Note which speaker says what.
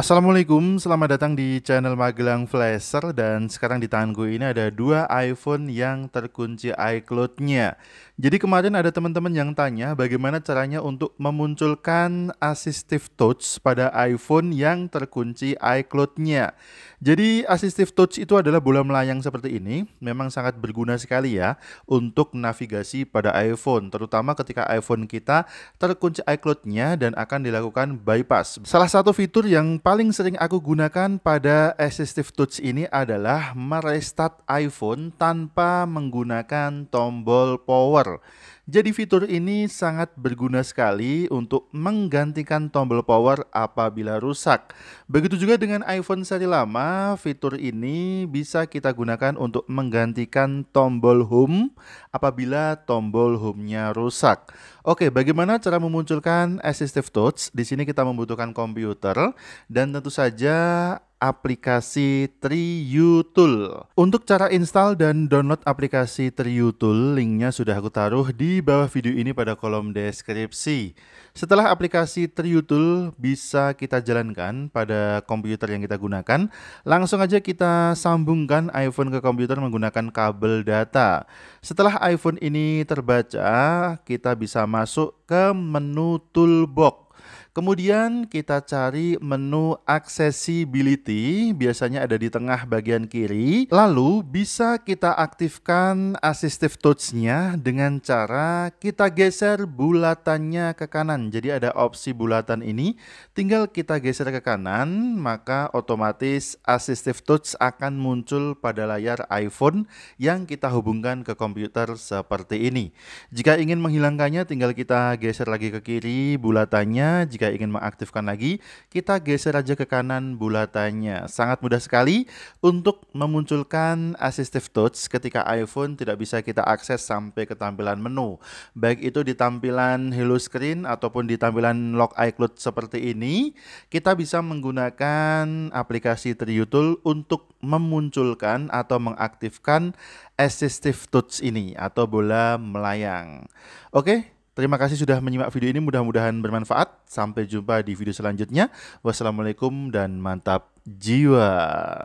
Speaker 1: Assalamualaikum, selamat datang di channel Magelang Flasher dan sekarang di tangan gue ini ada dua iPhone yang terkunci iCloud-nya. Jadi kemarin ada teman-teman yang tanya bagaimana caranya untuk memunculkan Assistive Touch pada iPhone yang terkunci iCloud-nya. Jadi Assistive Touch itu adalah bola melayang seperti ini, memang sangat berguna sekali ya untuk navigasi pada iPhone, terutama ketika iPhone kita terkunci iCloud-nya dan akan dilakukan bypass. Salah satu fitur yang paling sering aku gunakan pada assistive touch ini adalah merestart iPhone tanpa menggunakan tombol power. Jadi fitur ini sangat berguna sekali untuk menggantikan tombol power apabila rusak. Begitu juga dengan iPhone seri lama, fitur ini bisa kita gunakan untuk menggantikan tombol home apabila tombol home-nya rusak. Oke, bagaimana cara memunculkan assistive touch? Di sini kita membutuhkan komputer dan tentu saja aplikasi Triutul. Untuk cara install dan download aplikasi Triutul, linknya sudah aku taruh di bawah video ini pada kolom deskripsi. Setelah aplikasi Triutul bisa kita jalankan pada komputer yang kita gunakan, langsung aja kita sambungkan iPhone ke komputer menggunakan kabel data. Setelah iPhone ini terbaca, kita bisa masuk ke menu toolbox. Kemudian kita cari menu accessibility, biasanya ada di tengah bagian kiri. Lalu bisa kita aktifkan assistive touch-nya dengan cara kita geser bulatannya ke kanan. Jadi ada opsi bulatan ini, tinggal kita geser ke kanan, maka otomatis assistive touch akan muncul pada layar iPhone yang kita hubungkan ke komputer seperti ini. Jika ingin menghilangkannya, tinggal kita geser lagi ke kiri bulatannya jika ingin mengaktifkan lagi, kita geser aja ke kanan bulatannya. Sangat mudah sekali untuk memunculkan assistive touch ketika iPhone tidak bisa kita akses sampai ke tampilan menu. Baik itu di tampilan hello screen ataupun di tampilan lock iCloud seperti ini, kita bisa menggunakan aplikasi Tool untuk memunculkan atau mengaktifkan assistive touch ini atau bola melayang. Oke, Terima kasih sudah menyimak video ini, mudah-mudahan bermanfaat. Sampai jumpa di video selanjutnya. Wassalamualaikum dan mantap jiwa.